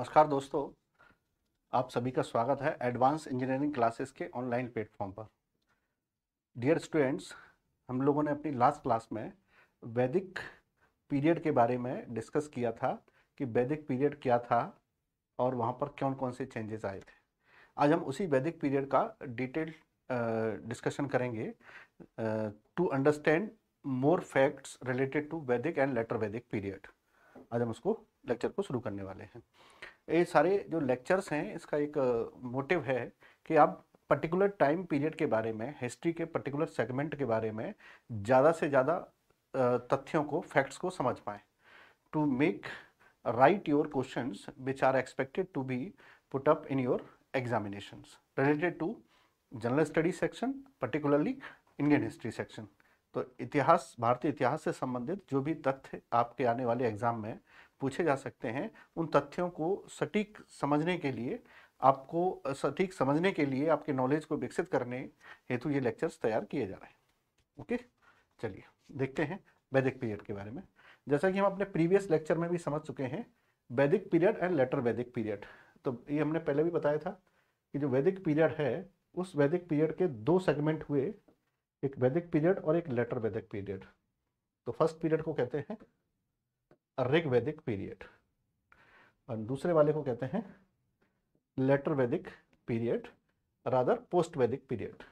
नमस्कार दोस्तों आप सभी का स्वागत है एडवांस इंजीनियरिंग क्लासेस के ऑनलाइन प्लेटफॉर्म पर डियर स्टूडेंट्स हम लोगों ने अपनी लास्ट क्लास में वैदिक पीरियड के बारे में डिस्कस किया था कि वैदिक पीरियड क्या था और वहाँ पर कौन कौन से चेंजेस आए थे आज हम उसी वैदिक पीरियड का डिटेल डिस्कशन करेंगे to understand more facts related to वैदिक एंड लेटर वैदिक पीरियड आज हम उसको लेक्चर को शुरू करने वाले हैं ये सारे जो लेक्चर्स हैं इसका एक मोटिव है कि आप पर्टिकुलर टाइम पीरियड के बारे में हिस्ट्री के पर्टिकुलर सेगमेंट के बारे में ज़्यादा से ज़्यादा तथ्यों को फैक्ट्स को समझ पाएँ to make write your question which are expected to be put up in your examination related to general study section particularly Indian history section तो इतिहास भारतीय इतिहास से संबंधित जो भी तथ्य आपके आने वाले एग्जाम में पूछे जा सकते हैं उन तथ्यों को सटीक समझने के लिए आपको सटीक समझने के लिए आपके नॉलेज को विकसित करने हेतु ये लेक्चर्स तैयार किए जा रहे हैं ओके चलिए देखते हैं वैदिक पीरियड के बारे में जैसा कि हम अपने प्रीवियस लेक्चर में भी समझ चुके हैं वैदिक पीरियड एंड लेटर वैदिक पीरियड तो ये हमने पहले भी बताया था कि जो वैदिक पीरियड है उस वैदिक पीरियड के दो सेगमेंट हुए एक वैदिक पीरियड और एक लेटर वैदिक पीरियड तो फर्स्ट पीरियड को कहते हैं ऋग वैदिक पीरियड और दूसरे वाले को कहते हैं लेटर वैदिक पीरियड रादर पोस्ट वैदिक पीरियड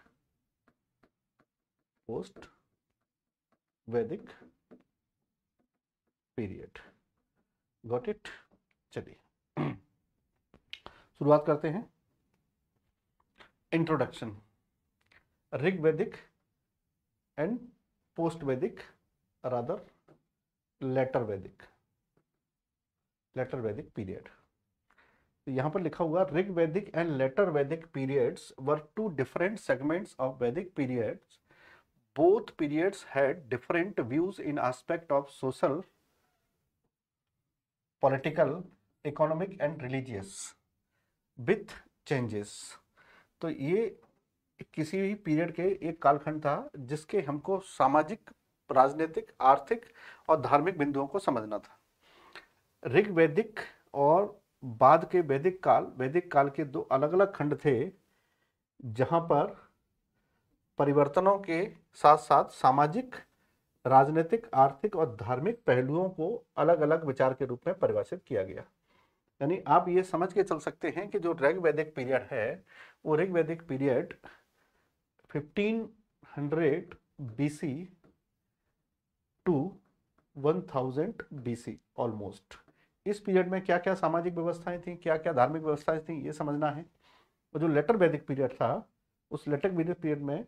पोस्ट वैदिक पीरियड गॉट इट चलिए शुरुआत करते हैं इंट्रोडक्शन ऋग वैदिक and post vedic rather later vedic later vedic period तो यहां पर लिखा हुआ ऋग वैदिक एंड लेटर वैदिक periods were two different segments of वैदिक periods both periods had different views in aspect of social political economic and religious with changes तो ये किसी भी पीरियड के एक कालखंड था जिसके हमको सामाजिक राजनीतिक आर्थिक और धार्मिक बिंदुओं को समझना था ऋग वैदिक और बाद के वैदिक काल वैदिक काल के दो अलग अलग खंड थे जहाँ पर परिवर्तनों के साथ साथ सामाजिक राजनीतिक आर्थिक और धार्मिक पहलुओं को अलग अलग विचार के रूप में परिभाषित किया गया यानी आप ये समझ के चल सकते हैं कि जो ऋग वैदिक पीरियड है वो ऋग वैदिक period 1500 BC to 1000 BC almost इस पीरियड में क्या क्या सामाजिक व्यवस्थाएं थी क्या क्या धार्मिक व्यवस्थाएं थी ये समझना है और जो लेटर वैदिक पीरियड था उस लेटर वैदिक पीरियड में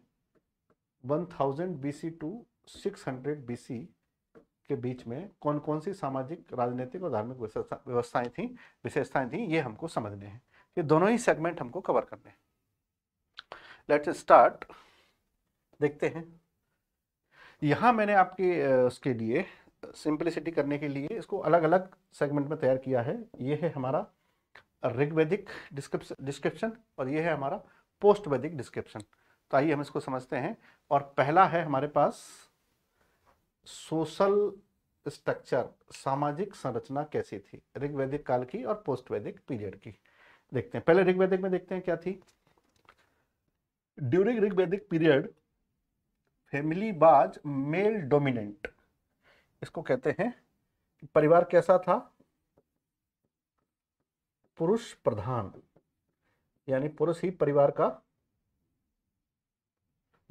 1000 सी टू 600 बीसी के बीच में कौन कौन सी सामाजिक राजनीतिक और धार्मिक व्यवस्थाएं थी विशेषताएं थी ये हमको समझने हैं ये दोनों ही सेगमेंट हमको कवर करने हैं लेट्स स्टार्ट देखते हैं यहां मैंने आपके उसके लिए सिंपलिसिटी करने के लिए इसको अलग अलग सेगमेंट में तैयार किया है ये है हमारा ऋग्वैदिक डिस्क्रिप्शन और ये है हमारा पोस्ट वैदिक डिस्क्रिप्शन तो आइए हम इसको समझते हैं और पहला है हमारे पास सोशल स्ट्रक्चर सामाजिक संरचना कैसी थी ऋग्वैदिक काल की और पोस्ट वैदिक पीरियड की देखते हैं पहले ऋग्वैदिक में देखते हैं क्या थी ड्यूरिंग ऋग्वेदिक period family was male dominant इसको कहते हैं परिवार कैसा था पुरुष प्रधान यानी पुरुष ही परिवार का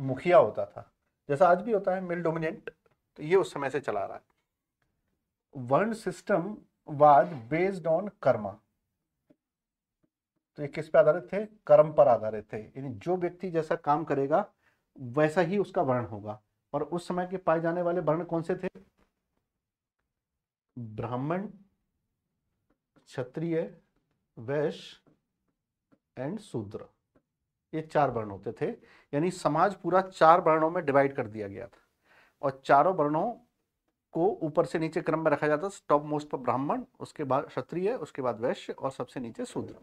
मुखिया होता था जैसा आज भी होता है मेल डोमिनेंट तो ये उस समय से चला रहा है वर्ण system was based on karma तो ये किस पे आधारित थे कर्म पर आधारित थे यानी जो व्यक्ति जैसा काम करेगा वैसा ही उसका वर्ण होगा और उस समय के पाए जाने वाले वर्ण कौन से थे ब्राह्मण क्षत्रिय वैश्य एंड शूद्र ये चार वर्ण होते थे यानी समाज पूरा चार वर्णों में डिवाइड कर दिया गया था और चारों वर्णों को ऊपर से नीचे क्रम में रखा जाता है टॉप मोस्ट पर ब्राह्मण उसके बाद क्षत्रिय उसके बाद वैश्य और सबसे नीचे शूद्र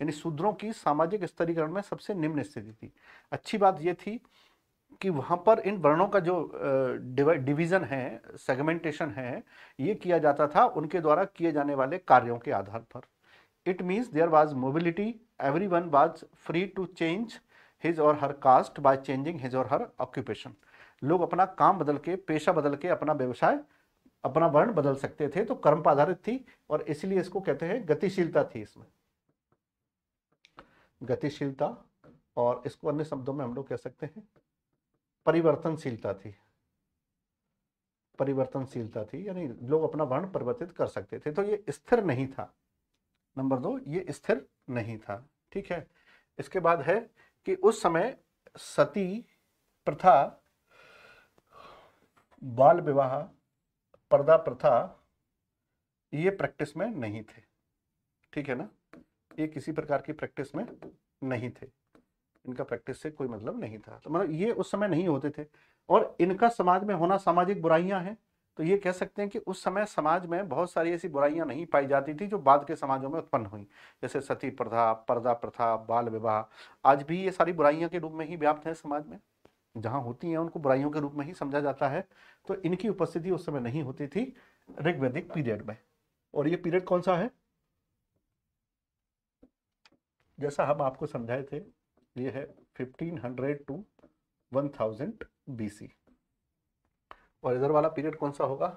यानी शूद्रों की सामाजिक स्तरीकरण में सबसे निम्न स्थिति थी अच्छी बात यह थी कि वहाँ पर इन वर्णों का जो डिवीज़न है सेगमेंटेशन है ये किया जाता था उनके द्वारा किए जाने वाले कार्यों के आधार पर it means there was mobility everyone was free to change his or her caste by changing his or her occupation लोग अपना काम बदल के पेशा बदल के अपना व्यवसाय अपना वर्ण बदल सकते थे तो कर्म पर आधारित थी और इसलिए इसको कहते हैं गतिशीलता थी इसमें गतिशीलता और इसको अन्य शब्दों में हम लोग कह सकते हैं परिवर्तनशीलता थी परिवर्तनशीलता थी यानी लोग अपना वर्ण परिवर्तित कर सकते थे तो ये स्थिर नहीं था नंबर दो ये स्थिर नहीं था ठीक है इसके बाद है कि उस समय सती प्रथा बाल विवाह पर्दा प्रथा ये प्रैक्टिस में नहीं थे ठीक है ना ये किसी प्रकार की प्रैक्टिस में नहीं थे इनका प्रैक्टिस से कोई मतलब नहीं था तो मतलब ये उस समय नहीं होते थे और इनका समाज में होना सामाजिक बुराइयां हैं तो ये कह सकते हैं कि उस समय समाज में बहुत सारी ऐसी बुराइयां नहीं पाई जाती थी जो बाद के समाजों में उत्पन्न हुई जैसे सती प्रथा पर्दा प्रथा बाल विवाह आज भी ये सारी बुराइयां के रूप में ही व्याप्त है समाज में जहाँ होती हैं उनको बुराइयों के रूप में ही समझा जाता है तो इनकी उपस्थिति उस समय नहीं होती थी ऋग्वेदिक पीरियड में और ये पीरियड कौन सा है जैसा हम आपको समझाए थे ये है 1500 टू 1000 बीसी और इधर वाला पीरियड कौन सा होगा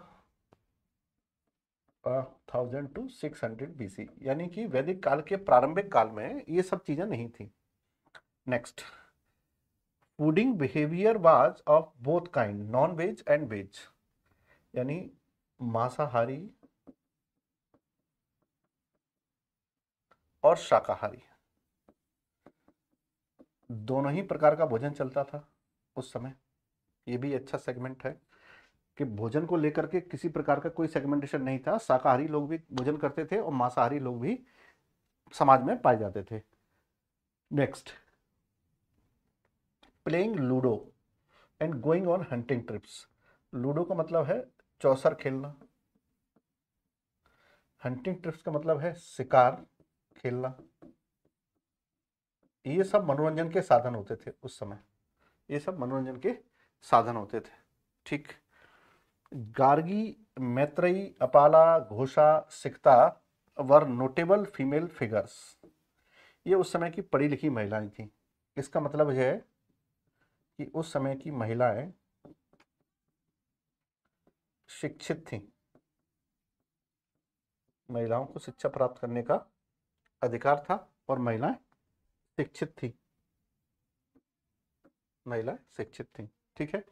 thousand to six hundred B यानी कि वैदिक काल के प्रारंभिक काल में ये सब चीजें नहीं थी next fooding behaviour was of both kind non veg and veg यानी मांसाहारी और शाकाहारी दोनों ही प्रकार का भोजन चलता था उस समय ये भी अच्छा सेगमेंट है कि भोजन को लेकर के किसी प्रकार का कोई सेगमेंटेशन नहीं था शाकाहारी लोग भी भोजन करते थे और मांसाहारी लोग भी समाज में पाए जाते थे next playing ludo and going on hunting trips ludo का मतलब है चौसर खेलना हंटिंग ट्रिप्स का मतलब है शिकार खेलना ये सब मनोरंजन के साधन होते थे उस समय ये सब मनोरंजन के साधन होते थे ठीक Gargi Maitreyi Apala Ghosha Sikta were notable female figures ये उस समय की पढ़ी लिखी महिलाएं थीं इसका मतलब यह है कि उस समय की महिलाएं शिक्षित थीं महिलाओं को शिक्षा प्राप्त करने का अधिकार था और महिलाएं शिक्षित थी महिलाएं शिक्षित थी ठीक है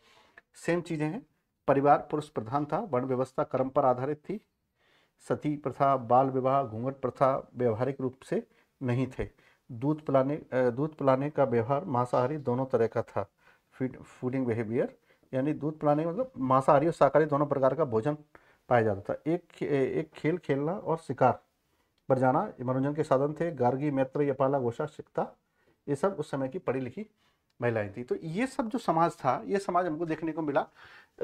सेम चीजें हैं परिवार पुरुष प्रधान था वर्ण व्यवस्था कर्म पर आधारित थी सती प्रथा बाल विवाह घूंघट प्रथा व्यवहारिक रूप से नहीं थे दूध पिलाने दूध पिलाने का व्यवहार मांसाहारी दोनों तरह का था फीड फूडिंग बिहेवियर यानी दूध पिलाने में मतलब मांसाहारी और शाकाहारी दोनों प्रकार का भोजन पाया जाता था एक एक खेल खेलना और शिकार पर जाना मनोरंजन के साधन थे गार्गी मैत्र यपाला गोशा सिक्ता ये सब उस समय की पढ़ी लिखी महिलाएं थी तो ये सब जो समाज था ये समाज हमको देखने को मिला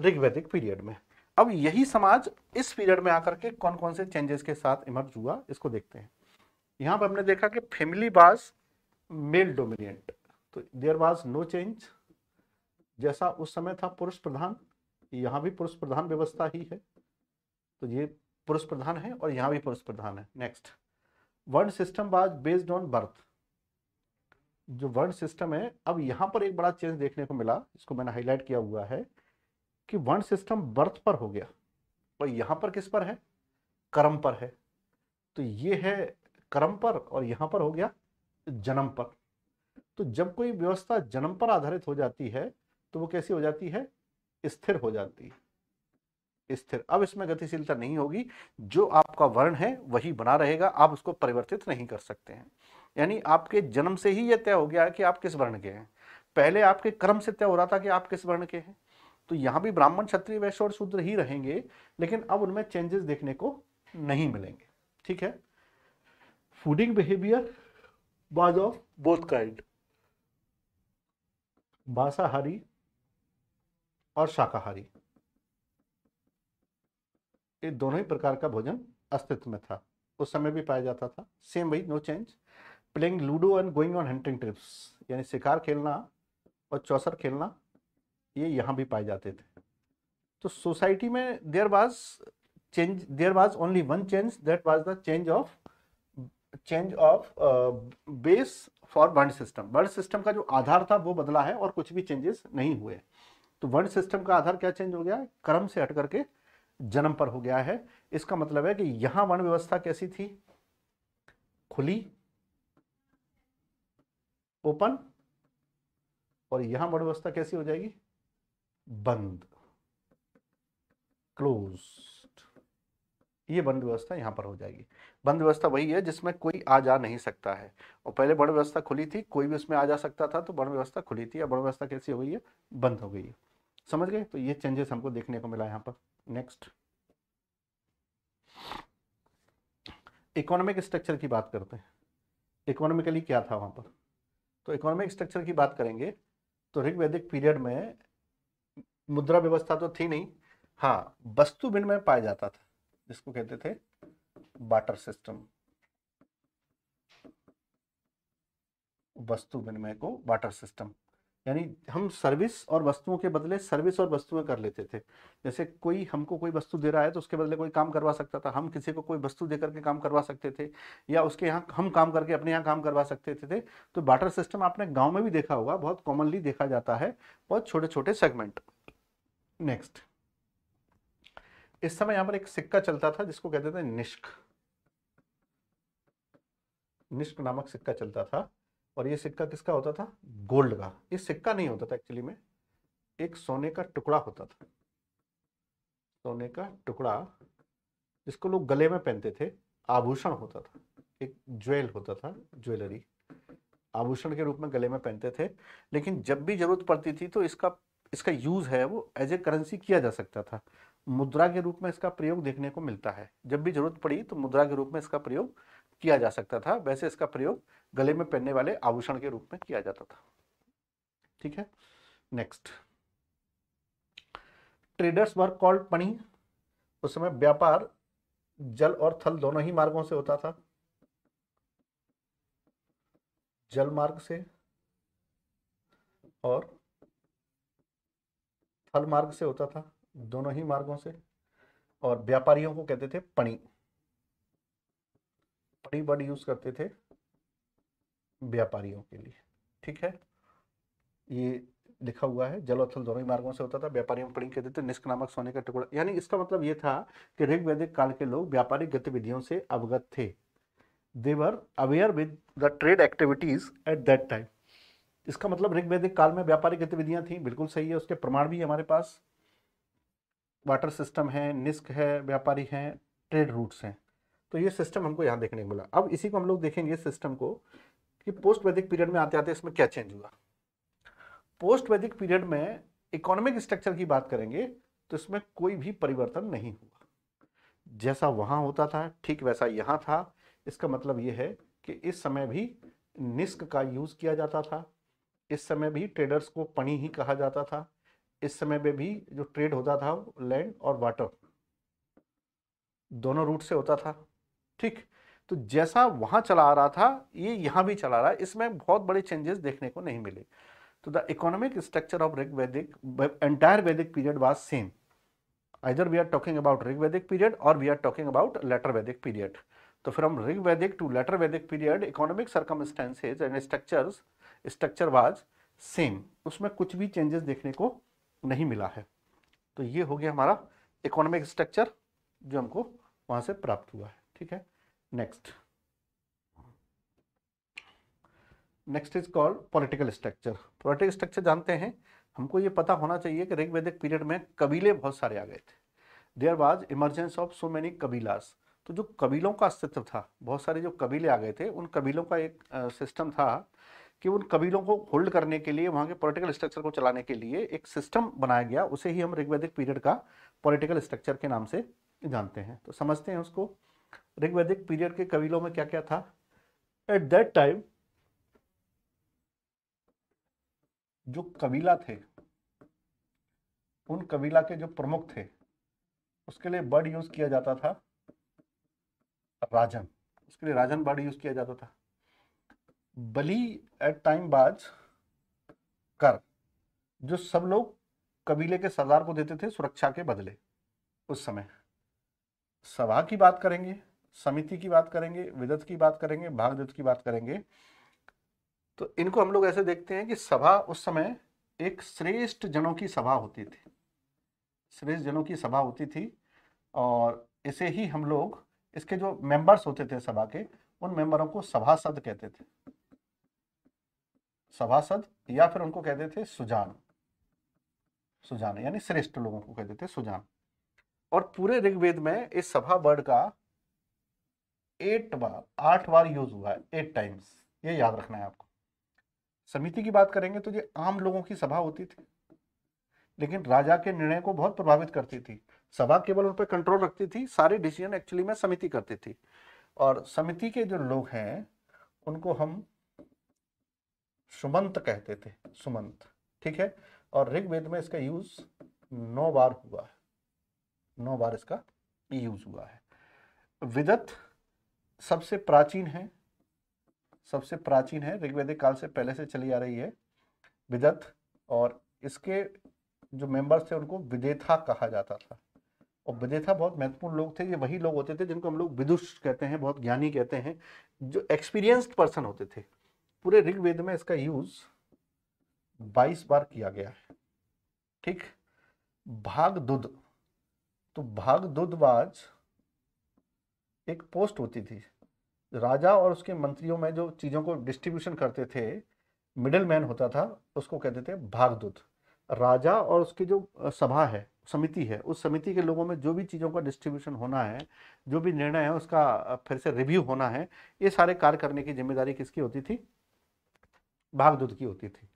ऋग्वैदिक पीरियड में अब यही समाज इस पीरियड में आकर के कौन कौन से चेंजेस के साथ इमर्ज हुआ इसको देखते हैं यहाँ पर हमने देखा कि फैमिली बाज मेल डोमिनेंट तो देयर वाज नो चेंज जैसा उस समय था पुरुष प्रधान यहाँ भी पुरुष प्रधान व्यवस्था ही है तो ये पुरुष प्रधान है और यहाँ भी पुरुष प्रधान है नेक्स्ट वर्ण system was based on birth जो वर्ण सिस्टम है अब यहाँ पर एक बड़ा चेंज देखने को मिला इसको मैंने हाईलाइट किया हुआ है कि वर्ण सिस्टम बर्थ पर हो गया और यहाँ पर किस पर है कर्म पर है तो ये है कर्म पर और यहाँ पर हो गया जन्म पर तो जब कोई व्यवस्था जन्म पर आधारित हो जाती है तो वो कैसी हो जाती है स्थिर हो जाती है स्थिर अब इसमें गतिशीलता नहीं होगी जो आपका वर्ण है वही बना रहेगा आप उसको परिवर्तित नहीं कर सकते हैं यानी आपके जन्म से ही यह तय हो गया है कि आप किस वर्ण के हैं पहले आपके कर्म से तय हो रहा था कि आप किस वर्ण के हैं तो यहां भी ब्राह्मण क्षत्रिय वैश्य और शूद्र ही रहेंगे लेकिन अब उनमें चेंजेस देखने को नहीं मिलेंगे ठीक है fooding behaviour was of both kind मांसाहारी और शाकाहारी ये दोनों ही प्रकार का भोजन अस्तित्व में था उस समय भी पाया जाता था सेम वही no change playing ludo and going on hunting trips यानी शिकार खेलना और चौसर खेलना ये यहाँ भी पाए जाते थे तो सोसाइटी में there was change there was only one change that was the change of change of base for world system world system का जो आधार था वो बदला है और कुछ भी चेंजेस नहीं हुए तो वर्ण सिस्टम का आधार क्या चेंज हो गया है कर्म से हट करके जन्म पर हो गया है इसका मतलब है कि यहां वर्ण व्यवस्था कैसी थी खुली ओपन और यहां वर्ण व्यवस्था कैसी हो जाएगी बंद क्लोज ये बंद व्यवस्था यहां पर हो जाएगी बंद व्यवस्था वही है जिसमें कोई आ जा नहीं सकता है और पहले वर्ण व्यवस्था खुली थी कोई भी उसमें आ जा सकता था तो वर्ण व्यवस्था खुली थी अब वर्ण व्यवस्था कैसी हो गई है बंद हो गई है समझ गए तो ये चेंजेस हमको देखने को मिला यहाँ पर नेक्स्ट इकोनॉमिक स्ट्रक्चर की बात करते हैं इकोनॉमिकली क्या था वहाँ पर तो इकोनॉमिक स्ट्रक्चर की बात करेंगे तो ऋग्वैदिक पीरियड में मुद्रा व्यवस्था तो थी नहीं हाँ वस्तु विनिमय पाया जाता था जिसको कहते थे बाटर सिस्टम वस्तु विनिमय को बाटर सिस्टम यानी हम सर्विस और वस्तुओं के बदले सर्विस और वस्तुएं कर लेते थे जैसे कोई हमको कोई वस्तु दे रहा है तो उसके बदले कोई काम करवा सकता था हम किसी को कोई वस्तु दे करके काम करवा सकते थे या उसके यहाँ हम काम करके अपने यहाँ काम करवा सकते थे, थे तो बाटर सिस्टम आपने गाँव में भी देखा होगा बहुत कॉमनली देखा जाता है बहुत छोटे छोटे सेगमेंट नेक्स्ट इस समय यहाँ पर एक सिक्का चलता था जिसको कहते थे निष्क निष्क नामक सिक्का चलता था और ये सिक्का किसका होता था गोल्ड का ये सिक्का नहीं होता था एक्चुअली में एक सोने का टुकड़ा होता था सोने का टुकड़ा जिसको लोग गले में पहनते थे आभूषण होता था एक ज्वेल होता था ज्वेलरी आभूषण के रूप में गले में पहनते थे लेकिन जब भी जरूरत पड़ती थी तो इसका इसका यूज है वो एज ए करेंसी किया जा सकता था मुद्रा के रूप में इसका प्रयोग देखने को मिलता है जब भी जरूरत पड़ी तो मुद्रा के रूप में इसका प्रयोग किया जा सकता था वैसे इसका प्रयोग गले में पहनने वाले आभूषण के रूप में किया जाता था ठीक है next traders were called Mani उस समय व्यापार जल और थल दोनों ही मार्गों से होता था जल मार्ग से और थल मार्ग से होता था दोनों ही मार्गों से और व्यापारियों को कहते थे पणी ही वर्ड यूज करते थे व्यापारियों के लिए ठीक है ये लिखा हुआ है जल अथल दोनों ही मार्गों से होता था व्यापारियों में प्रिंग कहते थे निष्क नामक सोने का टुकड़ा यानी इसका मतलब ये था कि ऋग वैदिक काल के लोग व्यापारिक गतिविधियों से अवगत थे they were aware with the trade activities at that time इसका मतलब ऋग वैदिक काल में व्यापारिक गतिविधियां थी बिल्कुल सही है उसके प्रमाण भी हमारे पास वाटर सिस्टम है निस्क है व्यापारी हैं ट्रेड रूट्स हैं तो ये सिस्टम हमको यहाँ देखने को मिला अब इसी को हम लोग देखेंगे सिस्टम को कि पोस्ट वैदिक पीरियड में आते आते इसमें क्या चेंज हुआ पोस्ट वैदिक पीरियड में इकोनॉमिक स्ट्रक्चर की बात करेंगे तो इसमें कोई भी परिवर्तन नहीं हुआ जैसा वहाँ होता था ठीक वैसा यहाँ था इसका मतलब ये है कि इस समय भी निस्क का यूज़ किया जाता था इस समय भी ट्रेडर्स को पणी ही कहा जाता था इस समय में भी जो ट्रेड होता था लैंड और वाटर दोनों रूट से होता था ठीक तो जैसा वहाँ चला रहा था ये यहाँ भी चला रहा है इसमें बहुत बड़े चेंजेस देखने को नहीं मिले तो द इकोनॉमिक स्ट्रक्चर ऑफ रिग वैदिक एंटायर वैदिक period was same either we are talking about रिग वैदिक period or we are talking about later वैदिक पीरियड तो फ्रॉम रिग वैदिक टू लेटर वैदिक period economic circumstances and structure structure was same उसमें कुछ भी चेंजेस देखने को नहीं मिला है तो ये हो गया हमारा इकोनॉमिक स्ट्रक्चर जो हमको वहाँ से प्राप्त हुआ है ठीक है next next is called political structure political structure जानते हैं हमको ये पता होना चाहिए कि ऋग्वेदिक पीरियड में कबीले बहुत सारे आ गए थे there was emergence of so many कबीलास तो जो कबीलों का अस्तित्व था बहुत सारे जो कबीले आ गए थे उन कबीलों का एक सिस्टम था कि उन कबीलों को होल्ड करने के लिए वहाँ के पॉलिटिकल स्ट्रक्चर को चलाने के लिए एक सिस्टम बनाया गया उसे ही हम ऋग्वेदिक पीरियड का पॉलिटिकल स्ट्रक्चर के नाम से जानते हैं तो समझते हैं उसको ऋग्वेदिक पीरियड के कबीलों में क्या क्या था एट दैट टाइम जो कबीला थे उन कबीला के जो प्रमुख थे उसके लिए बर्ड यूज किया जाता था राजन उसके लिए राजन बर्ड यूज किया जाता था बलि एट टाइम बाज कर जो सब लोग कबीले के सरदार को देते थे सुरक्षा के बदले उस समय सभा की बात करेंगे समिति की बात करेंगे विदत की बात करेंगे भागदूत की बात करेंगे तो इनको हम लोग ऐसे देखते हैं कि सभा उस समय एक श्रेष्ठ जनों की सभा होती थी श्रेष्ठ जनों की सभा होती थी और इसे ही हम लोग इसके जो मेंबर्स होते थे सभा के उन मेंबरों को सभासद कहते थे सभासद या फिर उनको कहते थे सुजान सुजान यानी श्रेष्ठ लोगों को कहते थे सुजान और पूरे ऋग्वेद में इस सभा वर्ड का एट बार आठ बार यूज हुआ है एट टाइम्स ये याद रखना है आपको समिति की बात करेंगे तो ये आम लोगों की सभा होती थी लेकिन राजा के निर्णय को बहुत प्रभावित करती थी सभा केवल उन पर कंट्रोल रखती थी सारे डिसीजन एक्चुअली में समिति करती थी और समिति के जो लोग हैं उनको हम सुमंत कहते थे सुमंत ठीक है और ऋग्वेद में इसका यूज नौ बार हुआ है नौ बार इसका यूज हुआ है विदत सबसे प्राचीन है सबसे प्राचीन है ऋग्वेदिक काल से पहले से चली आ रही है विदत और इसके जो मेंबर्स थे उनको विदेथा कहा जाता था और विदेथा बहुत महत्वपूर्ण लोग थे ये वही लोग होते थे जिनको हम लोग विदुष कहते हैं बहुत ज्ञानी कहते हैं जो एक्सपीरियंस्ड पर्सन होते थे पूरे ऋग्वेद में इसका यूज 22 बार किया गया है ठीक भाग दुध तो भाग दुधबाज एक पोस्ट होती थी राजा और उसके मंत्रियों में जो चीज़ों को डिस्ट्रीब्यूशन करते थे मिडिल मैन होता था उसको कहते थे भागदूत राजा और उसकी जो सभा है समिति है उस समिति के लोगों में जो भी चीज़ों का डिस्ट्रीब्यूशन होना है जो भी निर्णय है उसका फिर से रिव्यू होना है ये सारे कार्य करने की जिम्मेदारी किसकी होती थी भागदूत की होती थी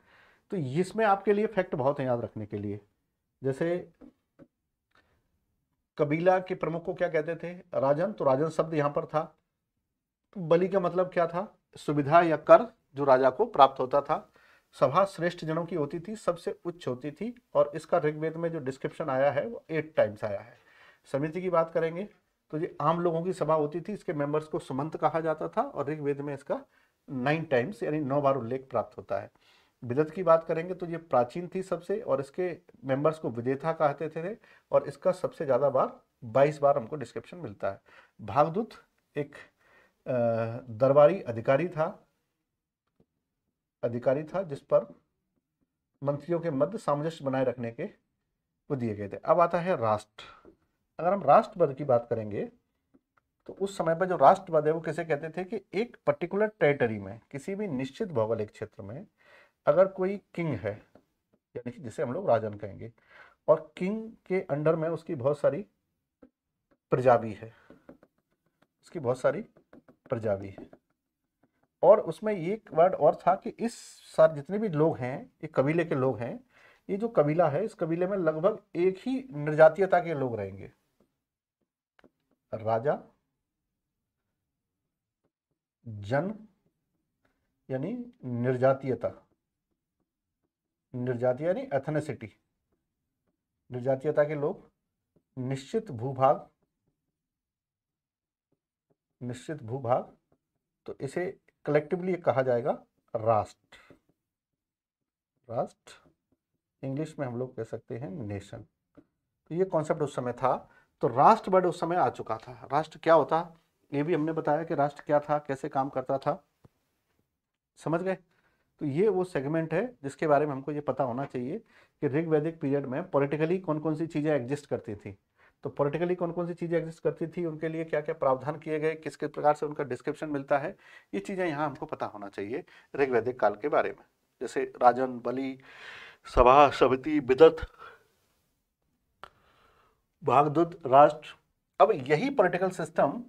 तो इसमें आपके लिए फैक्ट बहुत है याद रखने के लिए जैसे कबीला के प्रमुख को क्या कहते थे राजन तो राजन शब्द यहाँ पर था तो बलि का मतलब क्या था सुविधा या कर जो राजा को प्राप्त होता था सभा श्रेष्ठ जनों की होती थी सबसे उच्च होती थी और इसका ऋग्वेद में जो डिस्क्रिप्शन आया है वो एट टाइम्स आया है समिति की बात करेंगे तो ये आम लोगों की सभा होती थी इसके मेंबर्स को सुमंत कहा जाता था और ऋग्वेद में इसका नाइन टाइम्स यानी नौ बार उल्लेख प्राप्त होता है विदत की बात करेंगे तो ये प्राचीन थी सबसे और इसके मेंबर्स को विदेथा कहते थे और इसका सबसे ज़्यादा बार 22 बार हमको डिस्क्रिप्शन मिलता है भागदूत एक दरबारी अधिकारी था अधिकारी था जिस पर मंत्रियों के मध्य सामंजस्य बनाए रखने के वो दिए गए थे अब आता है राष्ट्र अगर हम राष्ट्रवाद की बात करेंगे तो उस समय पर जो राष्ट्रवाद है वो किसे कहते थे कि एक पर्टिकुलर टेरिटरी में किसी भी निश्चित भौगोलिक क्षेत्र में अगर कोई किंग है यानी कि जिसे हम लोग राजन कहेंगे और किंग के अंडर में उसकी बहुत सारी प्रजा भी है उसकी बहुत सारी प्रजा भी है और उसमें ये वर्ड और था कि इस सार जितने भी लोग हैं ये कबीले के लोग हैं ये जो कबीला है इस कबीले में लगभग एक ही निर्जातीयता के लोग रहेंगे राजा जन यानी निर्जातीयता निर्जाति यानी एथनेसिटी निर्जातीयता के लोग निश्चित भूभाग निश्चित भूभाग तो इसे कलेक्टिवली कहा जाएगा राष्ट्र राष्ट्र इंग्लिश में हम लोग कह सकते हैं नेशन तो ये कॉन्सेप्ट उस समय था तो राष्ट्र बर्ड उस समय आ चुका था राष्ट्र क्या होता ये भी हमने बताया कि राष्ट्र क्या था कैसे काम करता था समझ गए तो ये वो सेगमेंट है जिसके बारे में हमको ये पता होना चाहिए कि ऋग वैदिक पीरियड में पॉलिटिकली कौन कौन सी चीज़ें एग्जिस्ट करती थी तो पॉलिटिकली कौन कौन सी चीज़ें एग्जिस्ट करती थी उनके लिए क्या क्या प्रावधान किए गए किस किस प्रकार से उनका डिस्क्रिप्शन मिलता है ये चीज़ें यहाँ हमको पता होना चाहिए ऋग वैदिक काल के बारे में जैसे राजन बलि सभा समिति विदत भागदूत राष्ट्र अब यही पॉलिटिकल सिस्टम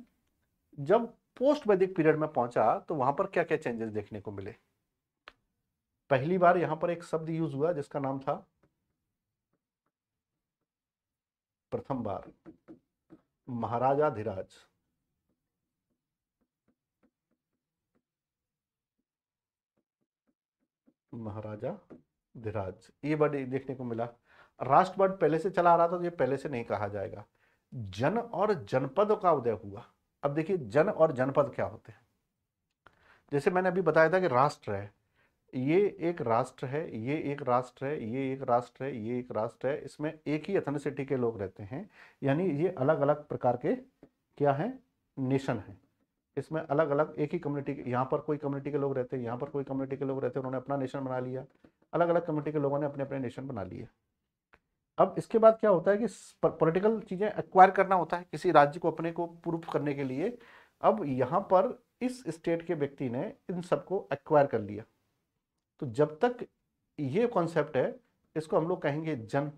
जब पोस्ट वैदिक पीरियड में पहुंचा तो वहां पर क्या क्या चेंजेस देखने को मिले पहली बार यहां पर एक शब्द यूज हुआ जिसका नाम था प्रथम बार महाराजा धीराज महाराजा धीराज ये वर्ड देखने को मिला राष्ट्र वर्ड पहले से चला आ रहा था तो ये पहले से नहीं कहा जाएगा जन और जनपद का उदय हुआ अब देखिए जन और जनपद क्या होते हैं जैसे मैंने अभी बताया था कि राष्ट्र है ये एक राष्ट्र है ये एक राष्ट्र है ये एक राष्ट्र है ये एक राष्ट्र है इसमें एक ही एथनिसिटी के लोग रहते हैं यानी ये अलग अलग प्रकार के क्या हैं नेशन है इसमें अलग अलग एक ही कम्युनिटी के यहाँ पर कोई कम्युनिटी के लोग रहते हैं यहाँ पर कोई कम्युनिटी के लोग रहते हैं उन्होंने अपना नेशन बना लिया अलग अलग कम्युनिटी के लोगों ने अपने अपने नेशन बना लिए अब इसके बाद क्या होता है कि पॉलिटिकल चीज़ें एक्वायर करना होता है किसी राज्य को अपने को प्रूफ करने के लिए अब यहाँ पर इस स्टेट के व्यक्ति ने इन सबको एक्वायर कर लिया तो जब तक ये कॉन्सेप्ट है इसको हम लोग कहेंगे जन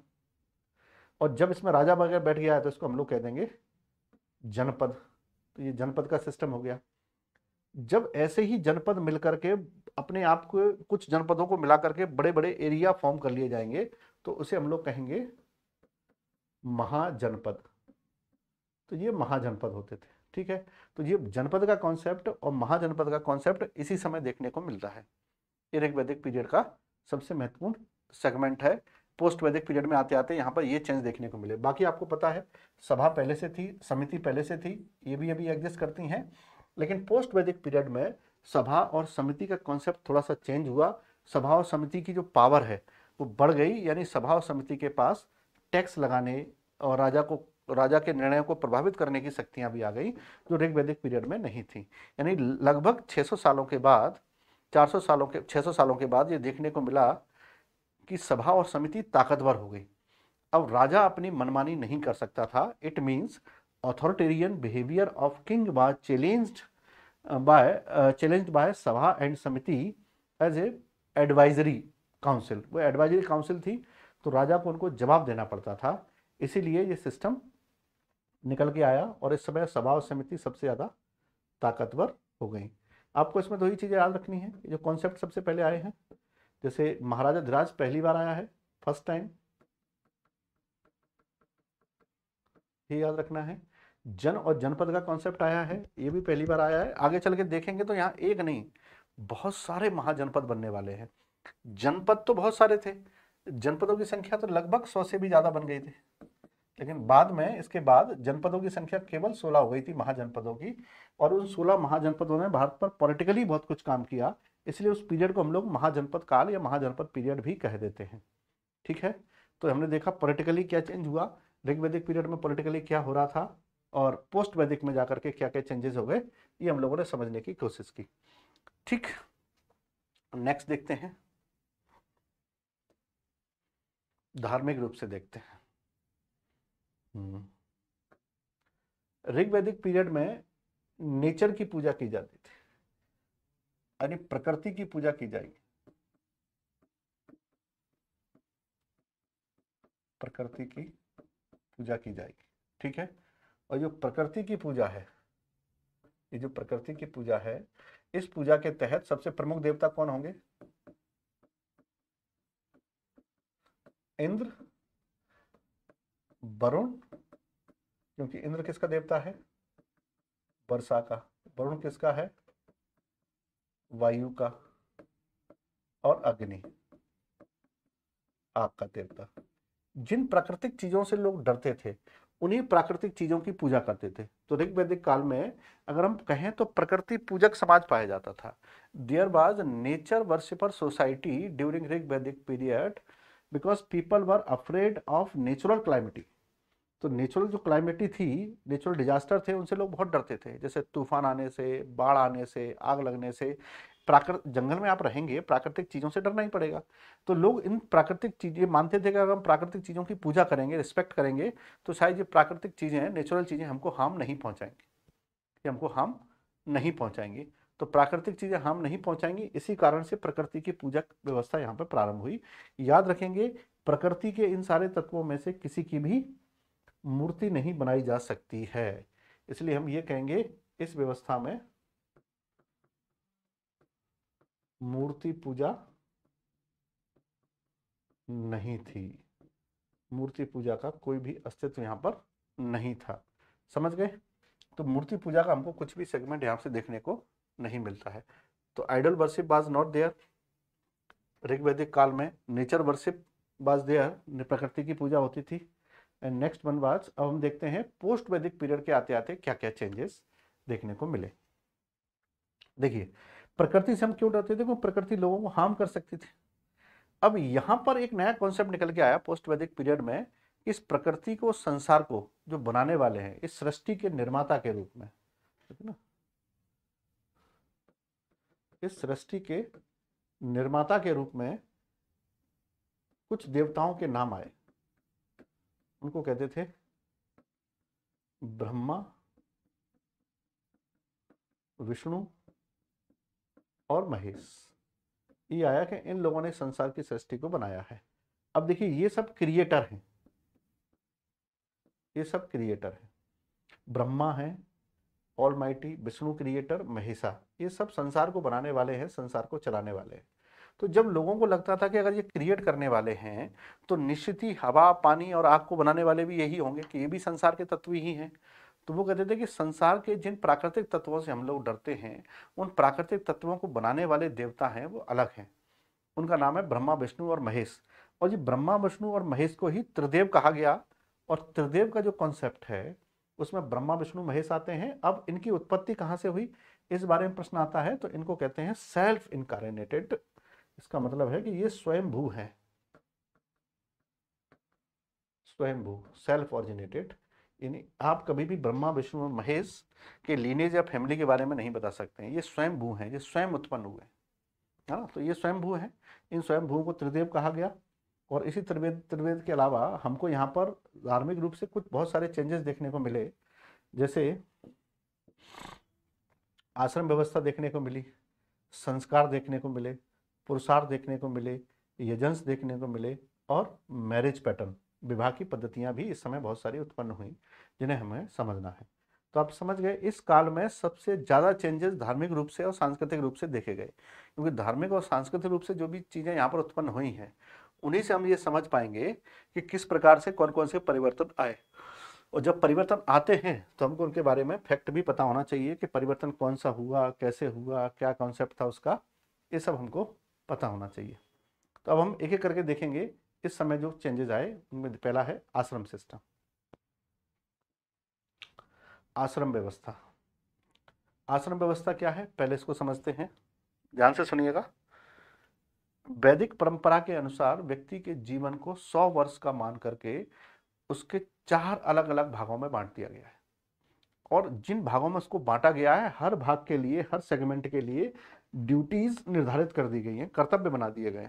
और जब इसमें राजा वगैरह बैठ गया है तो इसको हम लोग कह देंगे जनपद तो ये जनपद का सिस्टम हो गया जब ऐसे ही जनपद मिलकर के अपने आप को कुछ जनपदों को मिला करके बड़े बड़े एरिया फॉर्म कर लिए जाएंगे तो उसे हम लोग कहेंगे महाजनपद तो ये महाजनपद होते थे ठीक है तो ये जनपद का कॉन्सेप्ट और महाजनपद का कॉन्सेप्ट इसी समय देखने को मिलता है इरेक वैदिक पीरियड का सबसे महत्वपूर्ण सेगमेंट है पोस्ट वैदिक पीरियड में आते आते यहाँ पर ये चेंज देखने को मिले बाकी आपको पता है सभा पहले से थी समिति पहले से थी ये भी अभी एग्जिस्ट करती हैं लेकिन पोस्ट वैदिक पीरियड में सभा और समिति का कॉन्सेप्ट थोड़ा सा चेंज हुआ सभा और समिति की जो पावर है वो बढ़ गई यानी सभा और समिति के पास टैक्स लगाने और राजा को राजा के निर्णयों को प्रभावित करने की शक्तियाँ भी आ गई जो ऋग वैदिक पीरियड में नहीं थी यानी लगभग 600 सालों के बाद 400 सालों के 600 सालों के बाद ये देखने को मिला कि सभा और समिति ताकतवर हो गई अब राजा अपनी मनमानी नहीं कर सकता था it means authoritarian behaviour of king was challenge by challenge by sabha and samiti as a advisory council वो एडवाइजरी काउंसिल थी तो राजा को उनको जवाब देना पड़ता था इसीलिए ये सिस्टम निकल के आया और इस समय सभा और समिति सबसे ज़्यादा ताकतवर हो गई आपको इसमें दो ही चीज़ें याद रखनी है जो कॉन्सेप्ट सबसे पहले आए हैं जैसे महाराजा धिराज पहली बार आया है फर्स्ट टाइम ये याद रखना है जन और जनपद का कॉन्सेप्ट आया है ये भी पहली बार आया है आगे चल के देखेंगे तो यहाँ एक नहीं बहुत सारे महाजनपद बनने वाले हैं जनपद तो बहुत सारे थे जनपदों की संख्या तो लगभग सौ से भी ज़्यादा बन गई थी लेकिन बाद में इसके बाद जनपदों की संख्या केवल सोलह हो गई थी महाजनपदों की और उन सोलह महाजनपदों ने भारत पर पॉलिटिकली बहुत कुछ काम किया इसलिए उस पीरियड को हम लोग महाजनपद काल या महाजनपद पीरियड भी कह देते हैं ठीक है तो हमने देखा पॉलिटिकली क्या चेंज हुआ ऋग्वैदिक पीरियड में पॉलिटिकली क्या हो रहा था और पोस्ट वैदिक में जाकर के क्या क्या चेंजेस हो गए ये हम लोगों ने समझने की कोशिश की ठीक नेक्स्ट देखते हैं धार्मिक रूप से देखते हैं हम्म। ऋग्वेदिक पीरियड में नेचर की पूजा की जाती थी यानी प्रकृति की पूजा की जाएगी प्रकृति की पूजा की जाएगी ठीक है और जो प्रकृति की पूजा है ये जो प्रकृति की पूजा है इस पूजा के तहत सबसे प्रमुख देवता कौन होंगे इंद्र वरुण क्योंकि इंद्र किसका देवता है वर्षा का वरुण किसका है वायु का और अग्नि आग का देवता जिन प्राकृतिक चीजों से लोग डरते थे उन्हीं प्राकृतिक चीजों की पूजा करते थे तो ऋग वैदिक काल में अगर हम कहें तो प्रकृति पूजक समाज पाया जाता था there was nature worshipper society during ऋग वैदिक period because people were afraid of natural calamity तो नेचुरल जो क्लाइमेटी थी नेचुरल डिजास्टर थे उनसे लोग बहुत डरते थे जैसे तूफान आने से बाढ़ आने से आग लगने से प्राकृत जंगल में आप रहेंगे प्राकृतिक चीज़ों से डरना ही पड़ेगा तो लोग इन प्राकृतिक चीज़ें मानते थे कि अगर हम प्राकृतिक चीज़ों की पूजा करेंगे रिस्पेक्ट करेंगे तो शायद ये प्राकृतिक चीज़ें नेचुरल चीज़ें हमको हार्म नहीं पहुँचाएंगे ये हमको हार्म नहीं पहुँचाएंगे तो प्राकृतिक चीज़ें हम नहीं पहुंचाएंगे इसी कारण से प्रकृति की पूजा व्यवस्था यहाँ पर प्रारंभ हुई याद रखेंगे प्रकृति के इन सारे तत्वों में से किसी की भी मूर्ति नहीं बनाई जा सकती है इसलिए हम ये कहेंगे इस व्यवस्था में मूर्ति पूजा नहीं थी मूर्ति पूजा का कोई भी अस्तित्व यहाँ पर नहीं था समझ गए तो मूर्ति पूजा का हमको कुछ भी सेगमेंट यहाँ से देखने को नहीं मिलता है तो idol worship was not there ऋग्वैदिक काल में नेचर वर्शिप वाज देयर प्रकृति की पूजा होती थी एंड नेक्स्ट वन वाज अब हम देखते हैं पोस्ट वैदिक पीरियड के आते आते क्या क्या चेंजेस देखने को मिले देखिए प्रकृति से हम क्यों डरते थे क्योंकि प्रकृति लोगों को हार्म कर सकती थी अब यहाँ पर एक नया कॉन्सेप्ट निकल के आया पोस्ट वैदिक पीरियड में इस प्रकृति को संसार को जो बनाने वाले हैं इस सृष्टि के निर्माता के रूप में ठीक है ना इस सृष्टि के निर्माता के रूप में कुछ देवताओं के नाम आए उनको कहते थे ब्रह्मा विष्णु और महेश ये आया कि इन लोगों ने संसार की सृष्टि को बनाया है अब देखिए ये सब क्रिएटर हैं ये सब क्रिएटर हैं ब्रह्मा हैं almighty Vishnu creator Mahesh ये सब संसार को बनाने वाले हैं संसार को चलाने वाले हैं तो जब लोगों को लगता था कि अगर ये क्रिएट करने वाले हैं तो निश्चित ही हवा पानी और आग को बनाने वाले भी यही होंगे कि ये भी संसार के तत्व ही हैं तो वो कहते थे कि संसार के जिन प्राकृतिक तत्वों से हम लोग डरते हैं उन प्राकृतिक तत्वों को बनाने वाले देवता हैं वो अलग हैं उनका नाम है ब्रह्मा विष्णु और महेश और जी ब्रह्मा विष्णु और महेश को ही त्रिदेव कहा गया और त्रिदेव का जो कॉन्सेप्ट है उसमें ब्रह्मा विष्णु महेश आते हैं अब इनकी उत्पत्ति कहाँ से हुई इस बारे में प्रश्न आता है तो इनको कहते हैं सेल्फ इनकारेनेटेड इसका मतलब है कि ये भू है भू सेल्फ ऑरिजिनेटेड यानी आप कभी भी ब्रह्मा विष्णु और महेश के लीनेज या फैमिली के बारे में नहीं बता सकते हैं ये भू हैं ये स्वयं उत्पन्न हुए हैं है ना तो ये स्वयं भू हैं इन स्वयं भू को त्रिदेव कहा गया और इसी त्रिवेद त्रिवेद के अलावा हमको यहाँ पर धार्मिक रूप से कुछ बहुत सारे चेंजेस देखने को मिले जैसे आश्रम व्यवस्था देखने को मिली संस्कार देखने को मिले पुरुषार्थ देखने को मिले यजंस देखने को मिले और मैरिज पैटर्न विवाह की पद्धतियाँ भी इस समय बहुत सारी उत्पन्न हुई जिन्हें हमें समझना है तो आप समझ गए इस काल में सबसे ज़्यादा चेंजेस धार्मिक रूप से और सांस्कृतिक रूप से देखे गए क्योंकि धार्मिक और सांस्कृतिक रूप से जो भी चीज़ें यहाँ पर उत्पन्न हुई हैं उन्हीं से हम ये समझ पाएंगे कि किस प्रकार से कौन कौन से परिवर्तन आए और जब परिवर्तन आते हैं तो हमको उनके बारे में फैक्ट भी पता होना चाहिए कि परिवर्तन कौन सा हुआ कैसे हुआ क्या कॉन्सेप्ट था उसका ये सब हमको पता होना चाहिए तो अब हम एक एक करके देखेंगे इस समय जो चेंजेस आए उनमें पहला है आश्रम सिस्टम आश्रम व्यवस्था आश्रम व्यवस्था क्या है पहले इसको समझते हैं ध्यान से सुनिएगा वैदिक परंपरा के अनुसार व्यक्ति के जीवन को सौ वर्ष का मान करके उसके चार अलग अलग भागों में बांट दिया गया है और जिन भागों में उसको बांटा गया है हर भाग के लिए हर सेगमेंट के लिए ड्यूटीज निर्धारित कर दी गई हैं कर्तव्य बना दिए गए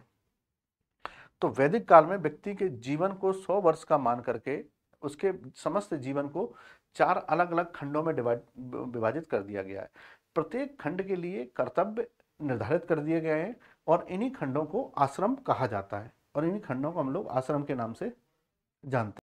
तो वैदिक काल में व्यक्ति के जीवन को सौ वर्ष का मान करके उसके समस्त जीवन को चार अलग अलग खंडों में विभाजित कर दिया गया है प्रत्येक खंड के लिए कर्तव्य निर्धारित कर दिए गए हैं और इन्हीं खंडों को आश्रम कहा जाता है और इन्हीं खंडों को हम लोग आश्रम के नाम से जानते हैं